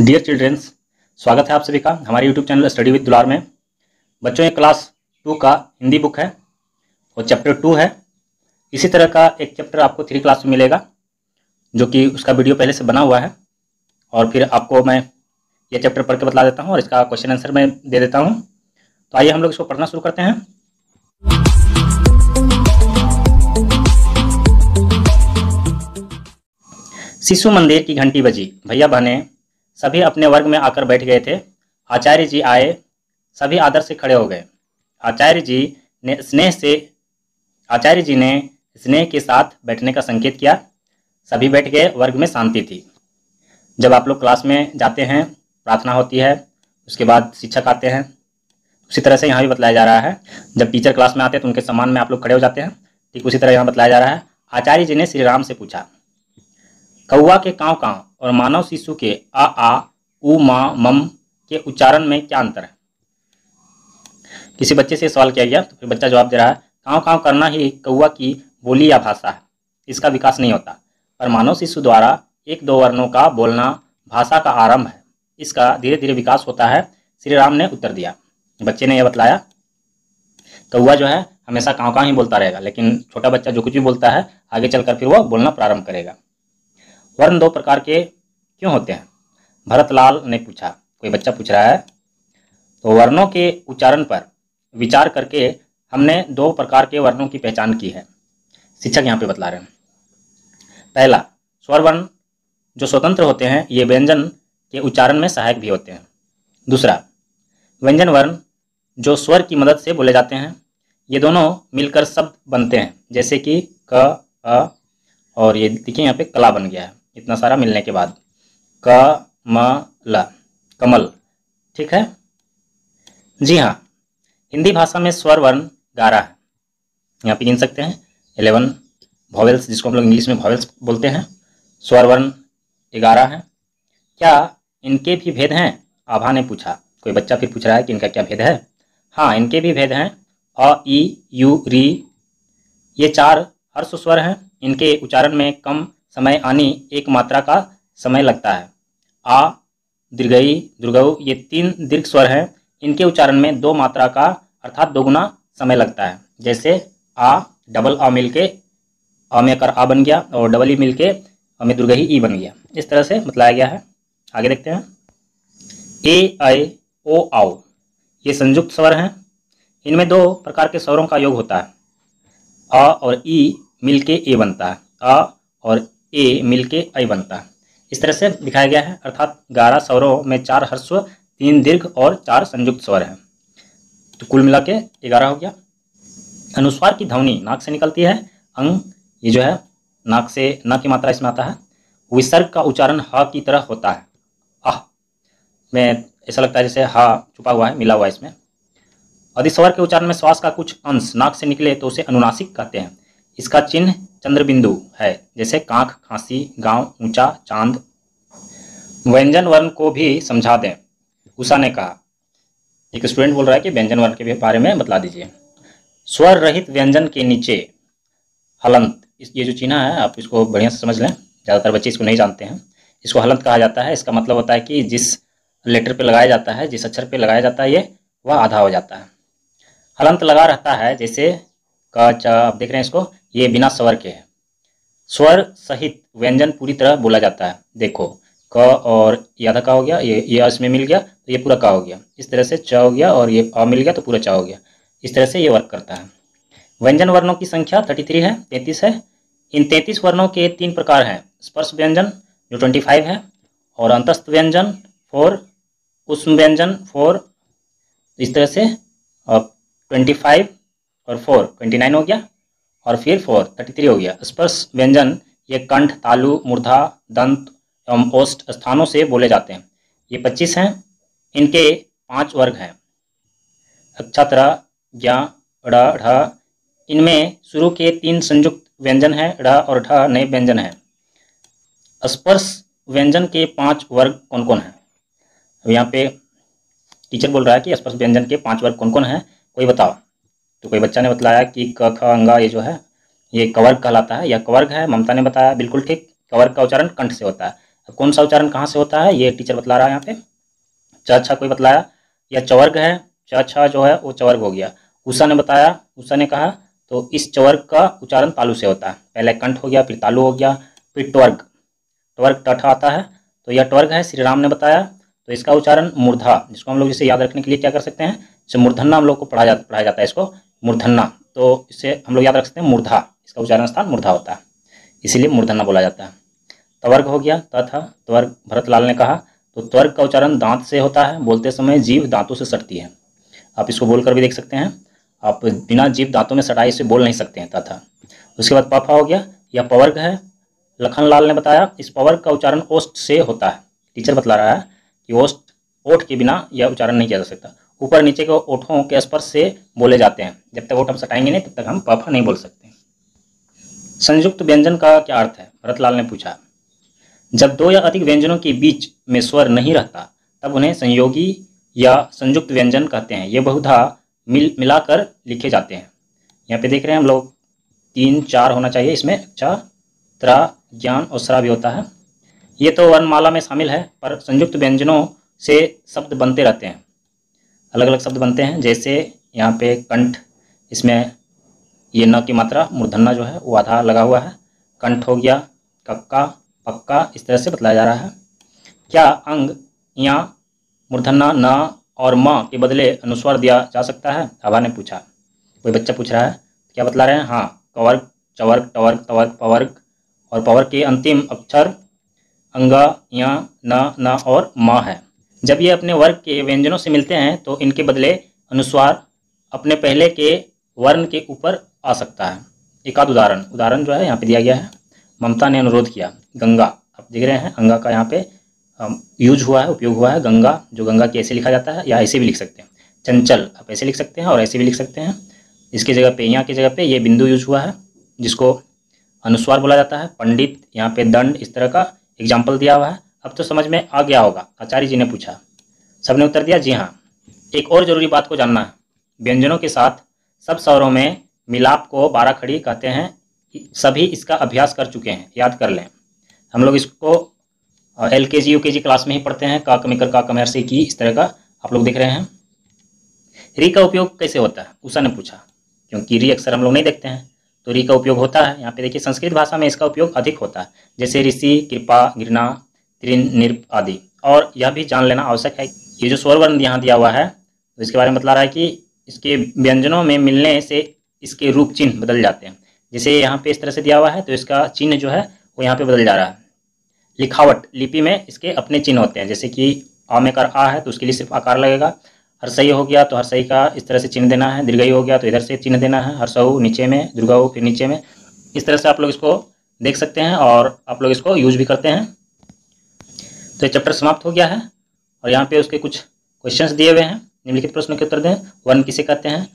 dear childrens स्वागत है आप सभी का हमारे यूट्यूब चैनल स्टडी विद दुलार में बच्चों ये क्लास टू का हिंदी बुक है और चैप्टर टू है इसी तरह का एक चैप्टर आपको थ्री क्लास में मिलेगा जो कि उसका वीडियो पहले से बना हुआ है और फिर आपको मैं ये चैप्टर पढ़ के बता देता हूँ और इसका क्वेश्चन आंसर मैं दे देता हूँ तो आइए हम लोग इसको पढ़ना शुरू करते हैं शिशु मंदिर की घंटी बजी भैया बहने सभी अपने वर्ग में आकर बैठ गए थे आचार्य जी आए सभी आदर से खड़े हो गए आचार्य जी ने स्नेह से आचार्य जी ने स्नेह के साथ बैठने का संकेत किया सभी बैठ गए वर्ग में शांति थी जब आप लोग क्लास में जाते हैं प्रार्थना होती है उसके बाद शिक्षक आते हैं उसी तरह से यहाँ भी बताया जा रहा है जब टीचर क्लास में आते हैं तो उनके सम्मान में आप लोग खड़े हो जाते हैं ठीक उसी तरह यहाँ बताया जा रहा है आचार्य जी ने श्री राम से पूछा कौआ के काँव काँव और मानव शिशु के आ आ उ मा मम के उच्चारण में क्या अंतर है किसी बच्चे से सवाल किया गया तो फिर बच्चा जवाब दे रहा है काव काव करना ही कौआ की बोली या भाषा है इसका विकास नहीं होता पर मानव शिशु द्वारा एक दो वर्णों का बोलना भाषा का आरंभ है इसका धीरे धीरे विकास होता है श्री राम ने उत्तर दिया बच्चे ने यह बतलाया कौआ जो है हमेशा काव काव ही बोलता रहेगा लेकिन छोटा बच्चा जो कुछ भी बोलता है आगे चलकर फिर वह बोलना प्रारंभ करेगा वर्ण दो प्रकार के क्यों होते हैं भरत लाल ने पूछा कोई बच्चा पूछ रहा है तो वर्णों के उच्चारण पर विचार करके हमने दो प्रकार के वर्णों की पहचान की है शिक्षक यहाँ पे बतला रहे हैं पहला स्वर वर्ण जो स्वतंत्र होते हैं ये व्यंजन के उच्चारण में सहायक भी होते हैं दूसरा व्यंजन वर्ण जो स्वर की मदद से बोले जाते हैं ये दोनों मिलकर शब्द बनते हैं जैसे कि क अ और ये देखिए यहाँ पे कला बन गया है इतना सारा मिलने के बाद क म ल कमल ठीक है जी हाँ हिंदी भाषा में स्वर वर्ण गारा है यहाँ पे गिन सकते हैं एलेवन भॉवेल्स जिसको हम लोग इंग्लिश में भॉवेल्स बोलते हैं स्वर वर्ण ग्यारह हैं क्या इनके भी भेद हैं आभा ने पूछा कोई बच्चा फिर पूछ रहा है कि इनका क्या भेद है हाँ इनके भी भेद हैं अ ई यू री ये चार हर्ष स्वर हैं इनके उच्चारण में कम समय आनी एक मात्रा का समय लगता है आ दीर्घई दुर्गऊ ये तीन दीर्घ स्वर हैं इनके उच्चारण में दो मात्रा का अर्थात दोगुना समय लगता है जैसे आ डबल आ मिल के अमेकर में कर आ बन गया और डबल ई मिल के हमें दुर्ग ही ई बन गया इस तरह से बतलाया गया है आगे देखते हैं ए आई ओ आओ ये संयुक्त स्वर हैं इनमें दो प्रकार के स्वरों का योग होता है अ और ई मिल के ए बनता है अ और ए मिल के ऐ बनता इस तरह से दिखाया गया है अर्थात ग्यारह स्वरों में चार हर्स्व तीन दीर्घ और चार संयुक्त स्वर हैं तो कुल मिला के ग्यारह हो गया अनुस्वार की ध्वनि नाक से निकलती है अंग ये जो है नाक से न की मात्रा इसमें आता है विसर्ग का उच्चारण ह की तरह होता है आह में ऐसा लगता है जैसे हा छुपा हुआ है मिला हुआ है इसमें अधिस्वर के उच्चारण में श्वास का कुछ अंश नाक से निकले तो उसे अनुनासिक कहते हैं इसका चिन्ह चंद्रबिंदु है जैसे कांख खांसी गांव ऊंचा चांद व्यंजन वर्ण को भी समझा दें उषा ने कहा एक स्टूडेंट बोल रहा है कि व्यंजन वर्ण के बारे में बतला दीजिए स्वर रहित व्यंजन के नीचे हलंत इस ये जो चिन्ह है आप इसको बढ़िया से समझ लें ज़्यादातर बच्चे इसको नहीं जानते हैं इसको हलंत कहा जाता है इसका मतलब होता है कि जिस लेटर पे लगाया जाता है जिस अक्षर पे लगाया जाता है ये वह आधा हो जाता है हलंत लगा रहता है जैसे का आप देख रहे हैं इसको ये बिना स्वर के है स्वर सहित व्यंजन पूरी तरह बोला जाता है देखो क और याधा का हो गया ये ये इसमें मिल गया तो ये पूरा का हो गया इस तरह से च हो गया और ये अ मिल गया तो पूरा चा हो गया इस तरह से ये वर्क करता है व्यंजन वर्णों की संख्या थर्टी थ्री है तैंतीस है इन तैंतीस वर्णों के तीन प्रकार हैं स्पर्श व्यंजन जो ट्वेंटी फाइव है और अंतस्थ व्यंजन फोर उष्म व्यंजन फोर इस तरह से और ट्वेंटी फाइव और फोर ट्वेंटी नाइन हो गया और फिर फोर थर्टी थ्री हो गया स्पर्श व्यंजन ये कंठ तालु मूर्धा दंत एवं ओष्ठ स्थानों से बोले जाते हैं ये पच्चीस हैं इनके पांच वर्ग हैं अक्षतरा ज्ञा ढ ढ इनमें शुरू के तीन संयुक्त व्यंजन हैं ढ और ढ नए व्यंजन हैं स्पर्श व्यंजन के पांच वर्ग कौन कौन हैं अब यहाँ पे टीचर बोल रहा है कि स्पर्श व्यंजन के पांच वर्ग कौन कौन हैं कोई बताओ तो कोई बच्चा ने बताया कि क ख अंगा ये जो है ये कवर्ग कहलाता है या कवर्ग है ममता ने बताया बिल्कुल ठीक कवर्ग का उच्चारण कंठ से होता है अब कौन सा उच्चारण कहाँ से होता है ये टीचर बतला रहा है यहाँ पे अच्छा कोई बतलाया या चवर्ग है अच्छा जो है वो चवर्ग हो गया उषा ने बताया उषा ने कहा तो इस चवर्ग का उच्चारण तालु से होता है पहले कंठ हो गया फिर तालु हो गया फिर ट्वर्ग ट्वर्ग टठ आता है तो यह ट्वर्ग है श्री राम ने बताया तो इसका उच्चारण मूर्धा जिसको हम लोग इसे याद रखने के लिए क्या कर सकते हैं मूर्धन्ना हम लोग को पढ़ाया जा, पढ़ाया जाता है इसको मूर्धन्ना तो इसे हम लोग याद रख सकते हैं मूर्धा इसका उच्चारण स्थान मूर्धा होता है इसीलिए मूर्धन्ना बोला जाता है त्वर्ग हो गया तथा त्वर्ग भरत लाल ने कहा तो त्वर्ग का उच्चारण दांत से होता है बोलते समय जीव दांतों से सटती है आप इसको बोलकर भी देख सकते हैं आप बिना जीव दांतों में सटाई से बोल नहीं सकते हैं तथा उसके बाद पफा हो गया यह पवर्ग है लखनलाल ने बताया इस पवर्ग का उच्चारण ओष्ट से होता है टीचर बतला रहा है कि ओष्ट ओठ के बिना यह उच्चारण नहीं किया जा सकता ऊपर नीचे के ओठों के स्पर्श से बोले जाते हैं जब तक ओठ हम सटाएंगे नहीं तब तक हम पफ नहीं बोल सकते संयुक्त व्यंजन का क्या अर्थ है भरतलाल ने पूछा जब दो या अधिक व्यंजनों के बीच में स्वर नहीं रहता तब उन्हें संयोगी या संयुक्त व्यंजन कहते हैं ये बहुधा मिल मिलाकर लिखे जाते हैं यहाँ पे देख रहे हैं हम लोग तीन चार होना चाहिए इसमें अच्छा त्रा ज्ञान और श्रा भी होता है ये तो वर्णमाला में शामिल है पर संयुक्त व्यंजनों से शब्द बनते रहते हैं अलग अलग शब्द बनते हैं जैसे यहाँ पे कंठ इसमें ये न की मात्रा मूर्धन्ना जो है वो आधा लगा हुआ है कंठ हो गया कक्का पक्का इस तरह से बतलाया जा रहा है क्या अंग या मूर्धन्ना न और म के बदले अनुस्वार दिया जा सकता है आभा ने पूछा कोई बच्चा पूछ रहा है तो क्या बतला रहे हैं हाँ कवर्क चवर्क टवर्क तवर्क पवर्क और पवर्क के अंतिम अक्षर अंगा या न न और माँ है जब ये अपने वर्ग के व्यंजनों से मिलते हैं तो इनके बदले अनुस्वार अपने पहले के वर्ण के ऊपर आ सकता है एक आध उदाहरण उदाहरण जो है यहाँ पे दिया गया है ममता ने अनुरोध किया गंगा आप देख रहे हैं अंगा का यहाँ पे यूज हुआ है उपयोग हुआ है गंगा जो गंगा की ऐसे लिखा जाता है या ऐसे भी लिख सकते हैं चंचल आप ऐसे लिख सकते हैं और ऐसे भी लिख सकते हैं इसके जगह पे यहाँ की जगह पे ये बिंदु यूज हुआ है जिसको अनुस्वार बोला जाता है पंडित यहाँ पे दंड इस तरह का एग्जाम्पल दिया हुआ है अब तो समझ में आ गया होगा आचार्य जी ने पूछा सबने उत्तर दिया जी हाँ एक और जरूरी बात को जानना है व्यंजनों के साथ सब स्वरों में मिलाप को बारह खड़ी कहते हैं सभी इसका अभ्यास कर चुके हैं याद कर लें हम लोग इसको एल के जी यू के जी क्लास में ही पढ़ते हैं का कमिकर का कमर से की इस तरह का आप लोग देख रहे हैं री का उपयोग कैसे होता है उषा ने पूछा क्योंकि री अक्सर हम लोग नहीं देखते हैं तो री का उपयोग होता है यहाँ पे देखिए संस्कृत भाषा में इसका उपयोग अधिक होता है जैसे ऋषि कृपा गिरना त्रिनिर्प आदि और यह भी जान लेना आवश्यक है ये जो स्वर वर्ण यहाँ दिया हुआ है तो इसके बारे में बता रहा है कि इसके व्यंजनों में मिलने से इसके रूप चिन्ह बदल जाते हैं जैसे यहाँ पे इस तरह से दिया हुआ है तो इसका चिन्ह जो है वो यहाँ पे बदल जा रहा है लिखावट लिपि में इसके अपने चिन्ह होते हैं जैसे कि आ में कर आ है तो उसके लिए सिर्फ आकार लगेगा हर सही हो गया तो हर सही का इस तरह से चिन्ह देना है दीर्घई हो गया तो इधर से चिन्ह देना है हर सऊ नीचे में दुर्गा फिर नीचे में इस तरह से आप लोग इसको देख सकते हैं और आप लोग इसको यूज भी करते हैं तो चैप्टर समाप्त हो गया है और यहाँ पे उसके कुछ क्वेश्चन दिए हुए हैं निम्नलिखित प्रश्नों के उत्तर दें वन किसे कहते हैं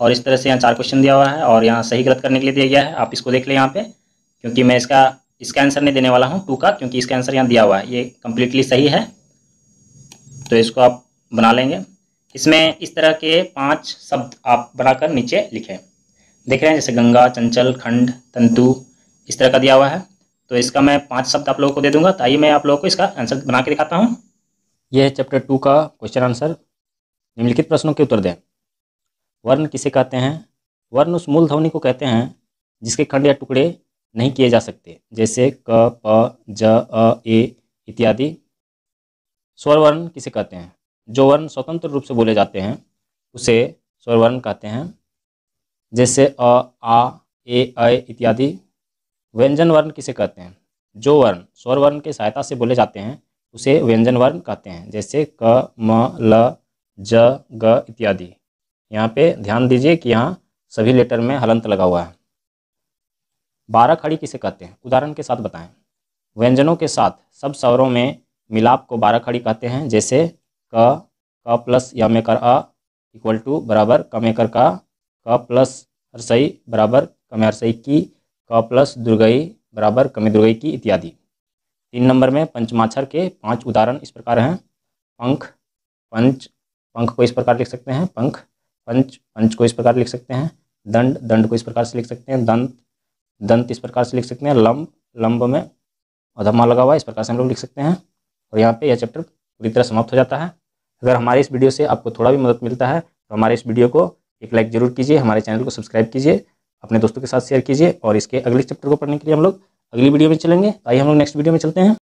और इस तरह से यहाँ चार क्वेश्चन दिया हुआ है और यहाँ सही गलत करने के लिए दिया गया है आप इसको देख लें यहाँ पे क्योंकि मैं इसका इसका आंसर नहीं देने वाला हूँ टू का क्योंकि इसका आंसर यहाँ दिया हुआ है ये कम्प्लीटली सही है तो इसको आप बना लेंगे इसमें इस तरह के पांच शब्द आप बनाकर नीचे लिखें देख रहे हैं जैसे गंगा चंचल खंड तंतु इस तरह का दिया हुआ है तो इसका मैं पाँच शब्द आप लोगों को दे दूंगा तो आइए मैं आप लोगों को इसका आंसर बना के दिखाता हूँ यह है चैप्टर टू का क्वेश्चन आंसर निम्नलिखित प्रश्नों के उत्तर दें वर्ण किसे कहते हैं वर्ण उस मूल ध्वनि को कहते हैं जिसके खंड या टुकड़े नहीं किए जा सकते जैसे क प ज अ ए इत्यादि स्वर वर्ण किसे कहते हैं जो वर्ण स्वतंत्र रूप से बोले जाते हैं उसे स्वर वर्ण कहते हैं जैसे अ आ ए अ इत्यादि व्यंजन वर्ण किसे कहते हैं जो वर्ण स्वर वर्ण के सहायता से बोले जाते हैं उसे व्यंजन वर्ण कहते हैं जैसे क म ल ज ग इत्यादि यहाँ पे ध्यान दीजिए कि यहाँ सभी लेटर में हलंत लगा हुआ है बारह खड़ी किसे कहते हैं उदाहरण के साथ बताएं व्यंजनों के साथ सब स्वरों में मिलाप को बारह खड़ी कहते हैं जैसे क क प्लस यम कर अ इक्वल टू बराबर कम कर का क प्लस हरसई बराबर कम हरसई की क प्लस दुर्गई बराबर कमी दुर्गई की इत्यादि तीन नंबर में पंचमाक्षर के पांच उदाहरण इस प्रकार हैं पंख पंच पंख को इस प्रकार लिख सकते हैं पंख पंच पंच को इस प्रकार लिख सकते हैं दंड दंड को इस प्रकार से लिख सकते हैं दंत दंत इस प्रकार से लिख सकते हैं लंब लंब में अधमा लगा हुआ इस प्रकार से हम लोग लिख सकते हैं और यहाँ पे यह चैप्टर पूरी तरह समाप्त हो जाता है अगर हमारे इस वीडियो से आपको थोड़ा भी मदद मिलता है तो हमारे इस वीडियो को एक लाइक जरूर कीजिए हमारे चैनल को सब्सक्राइब कीजिए अपने दोस्तों के साथ शेयर कीजिए और इसके अगले चैप्टर को पढ़ने के लिए हम लोग अगली वीडियो में चलेंगे तो आइए हम लोग नेक्स्ट वीडियो में चलते हैं